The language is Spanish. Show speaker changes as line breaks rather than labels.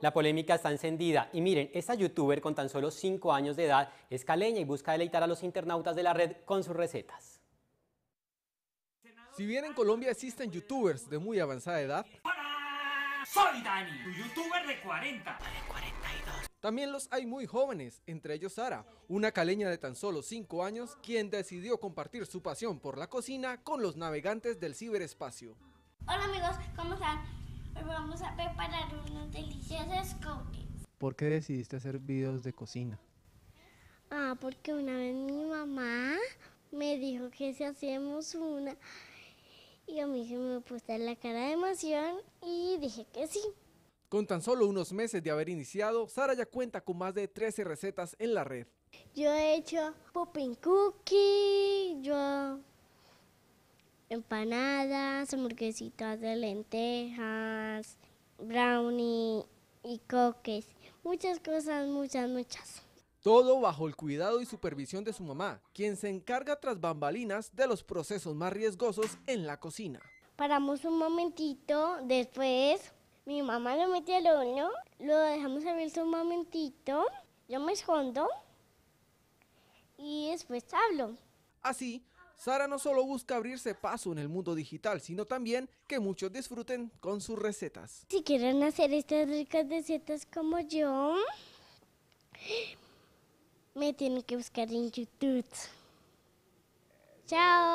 La polémica está encendida y miren, esta youtuber con tan solo 5 años de edad es caleña y busca deleitar a los internautas de la red con sus recetas. Si bien en Colombia existen youtubers de muy avanzada edad, soy Dani,
youtuber de 40. De
42. También los hay muy jóvenes, entre ellos Sara, una caleña de tan solo 5 años, quien decidió compartir su pasión por la cocina con los navegantes del ciberespacio.
Hola amigos, ¿cómo están?
¿Por qué decidiste hacer videos de cocina?
Ah, porque una vez mi mamá me dijo que si hacíamos una y a mí se me puso la cara de emoción y dije que sí.
Con tan solo unos meses de haber iniciado, Sara ya cuenta con más de 13 recetas en la red.
Yo he hecho popping cookie, yo empanadas, hamburguesitas de lentejas, brownie y coques muchas cosas, muchas, muchas.
Todo bajo el cuidado y supervisión de su mamá, quien se encarga tras bambalinas de los procesos más riesgosos en la cocina.
Paramos un momentito, después mi mamá lo mete al horno, lo dejamos abierto un momentito, yo me escondo y después hablo.
Así, Sara no solo busca abrirse paso en el mundo digital, sino también que muchos disfruten con sus recetas.
Si quieren hacer estas ricas recetas como yo, me tienen que buscar en YouTube. Chao.